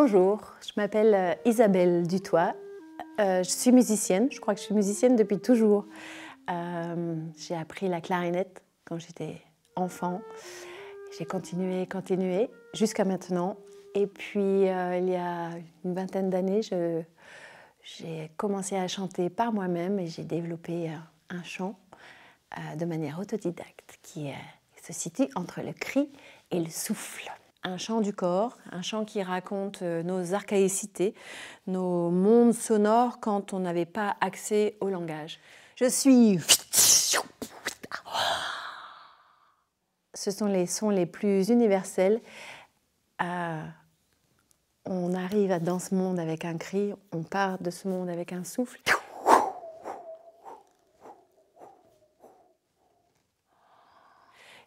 Bonjour, je m'appelle euh, Isabelle Dutoit. Euh, je suis musicienne, je crois que je suis musicienne depuis toujours. Euh, j'ai appris la clarinette quand j'étais enfant. J'ai continué, continué jusqu'à maintenant. Et puis, il y a une vingtaine d'années, j'ai commencé à chanter par moi-même et j'ai développé un chant de manière autodidacte qui se situe entre le cri et le souffle un chant du corps, un chant qui raconte euh, nos archaïcités, nos mondes sonores quand on n'avait pas accès au langage. Je suis... Ce sont les sons les plus universels. Euh, on arrive dans ce monde avec un cri, on part de ce monde avec un souffle.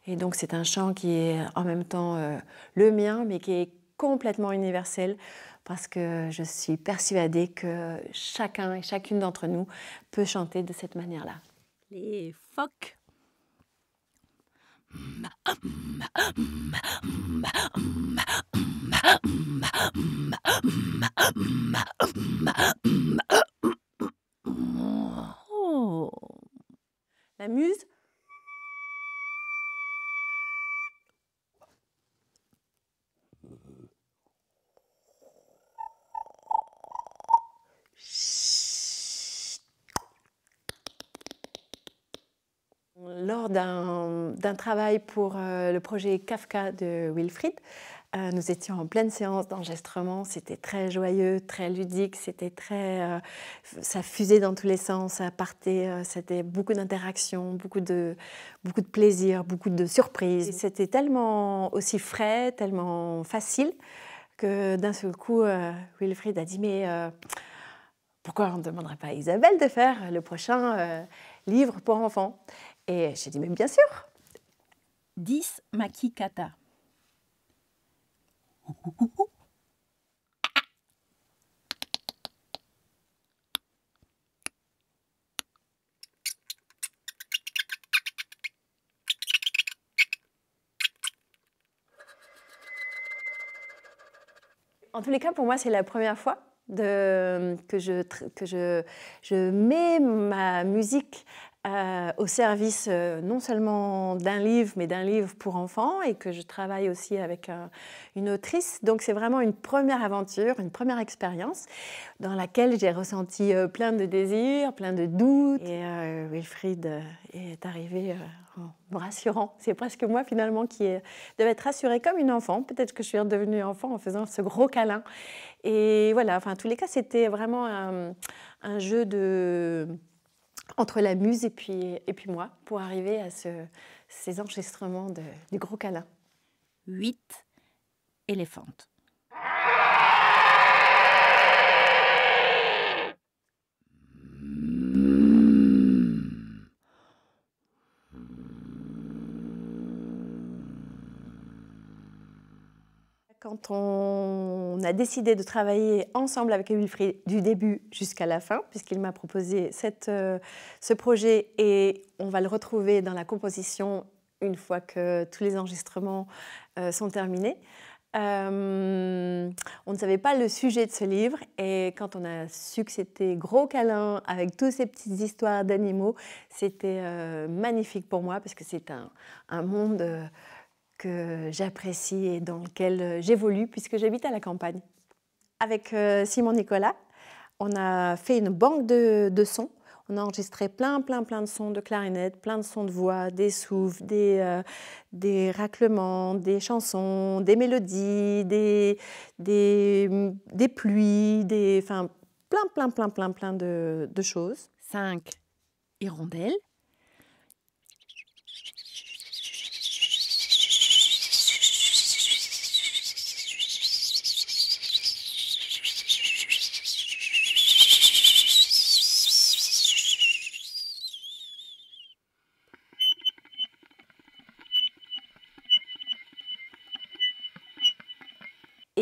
Et donc c'est un chant qui est en même temps euh, le mien, mais qui est complètement universel, parce que je suis persuadée que chacun et chacune d'entre nous peut chanter de cette manière-là. Les phoques. Lors d'un travail pour euh, le projet Kafka de Wilfried, euh, nous étions en pleine séance d'enregistrement, c'était très joyeux, très ludique, c'était très, euh, ça fusait dans tous les sens, ça partait, c'était beaucoup d'interactions, beaucoup de, beaucoup de plaisir, beaucoup de surprises. C'était tellement aussi frais, tellement facile que d'un seul coup, Wilfried a dit mais pourquoi on ne demanderait pas à Isabelle de faire le prochain livre pour enfants et j'ai dit, même bien sûr. 10 makikata. En tous les cas, pour moi, c'est la première fois que, je, que je, je mets ma musique euh, au service euh, non seulement d'un livre, mais d'un livre pour enfants, et que je travaille aussi avec une autrice. Donc c'est vraiment une première aventure, une première expérience dans laquelle j'ai ressenti euh, plein de désirs, plein de doutes. Et Wilfried est arrivé en me rassurant. C'est presque moi finalement qui devais être rassurée comme une enfant. Peut-être que je suis redevenue enfant en faisant ce gros câlin. Et voilà, enfin, en tous les cas, c'était vraiment un jeu de entre la muse et puis, et puis moi pour arriver à ces enregistrements de, gros câlin. 8. éléphantes. on a décidé de travailler ensemble avec Wilfried du début jusqu'à la fin, puisqu'il m'a proposé euh, ce projet et on va le retrouver dans la composition une fois que tous les enregistrements euh, sont terminés. Euh, on ne savait pas le sujet de ce livre et quand on a su que c'était Gros Câlin avec toutes ces petites histoires d'animaux, c'était magnifique pour moi parce que c'est un, monde que j'apprécie et dans lequel euh, j'évolue puisque j'habite à la campagne. Avec euh, Simon Nicolas, on a fait une banque de, sons. On a enregistré plein, plein, plein de sons de clarinette, plein de sons de voix, des souffles, des, euh, des raclements, des chansons, des mélodies, des, des, mm, des pluies, des, enfin, plein, plein, plein, plein, plein de, choses. cinq hirondelles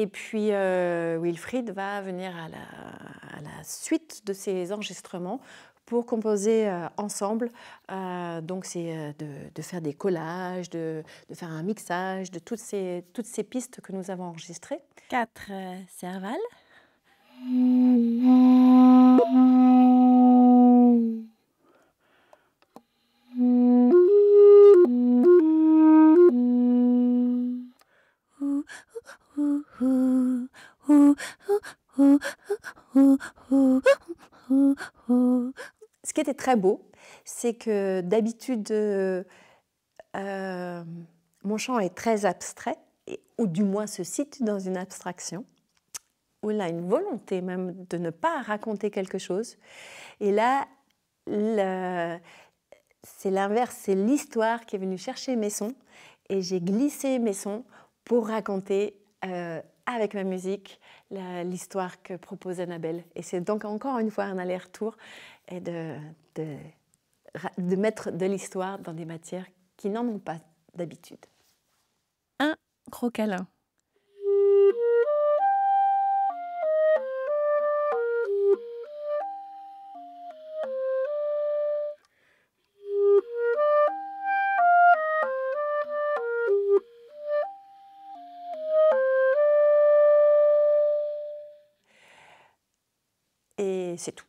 Et puis euh, Wilfried va venir à la, suite de ces enregistrements pour composer euh, ensemble. Euh, donc, c'est de, faire des collages, de, faire un mixage de toutes ces, toutes ces pistes que nous avons enregistrées. Quatre euh, cervales. Ce qui était très beau, c'est que d'habitude, euh, mon chant est très abstrait, ou du moins se situe dans une abstraction, où il a une volonté même de ne pas raconter quelque chose. Et là, c'est l'inverse, c'est l'histoire qui est venue chercher mes sons, et j'ai glissé mes sons pour raconter euh, avec ma musique l'histoire que propose Annabelle. Et c'est donc encore une fois un aller-retour et de, de, mettre de l'histoire dans des matières qui n'en ont pas d'habitude. Un gros c'est tout.